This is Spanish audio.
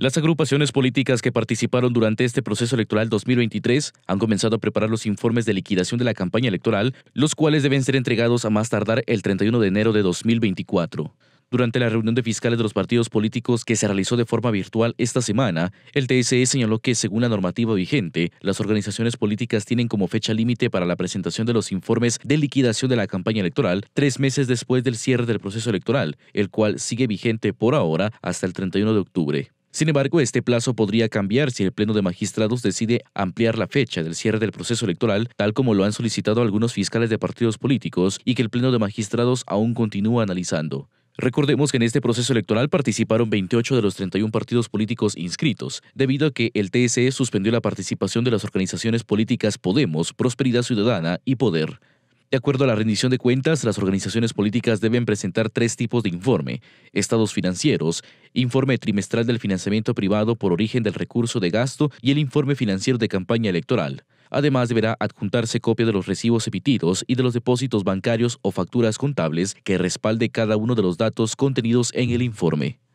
Las agrupaciones políticas que participaron durante este proceso electoral 2023 han comenzado a preparar los informes de liquidación de la campaña electoral, los cuales deben ser entregados a más tardar el 31 de enero de 2024. Durante la reunión de fiscales de los partidos políticos que se realizó de forma virtual esta semana, el TSE señaló que, según la normativa vigente, las organizaciones políticas tienen como fecha límite para la presentación de los informes de liquidación de la campaña electoral tres meses después del cierre del proceso electoral, el cual sigue vigente por ahora hasta el 31 de octubre. Sin embargo, este plazo podría cambiar si el Pleno de Magistrados decide ampliar la fecha del cierre del proceso electoral, tal como lo han solicitado algunos fiscales de partidos políticos, y que el Pleno de Magistrados aún continúa analizando. Recordemos que en este proceso electoral participaron 28 de los 31 partidos políticos inscritos, debido a que el TSE suspendió la participación de las organizaciones políticas Podemos, Prosperidad Ciudadana y Poder. De acuerdo a la rendición de cuentas, las organizaciones políticas deben presentar tres tipos de informe, estados financieros, informe trimestral del financiamiento privado por origen del recurso de gasto y el informe financiero de campaña electoral. Además, deberá adjuntarse copia de los recibos emitidos y de los depósitos bancarios o facturas contables que respalde cada uno de los datos contenidos en el informe.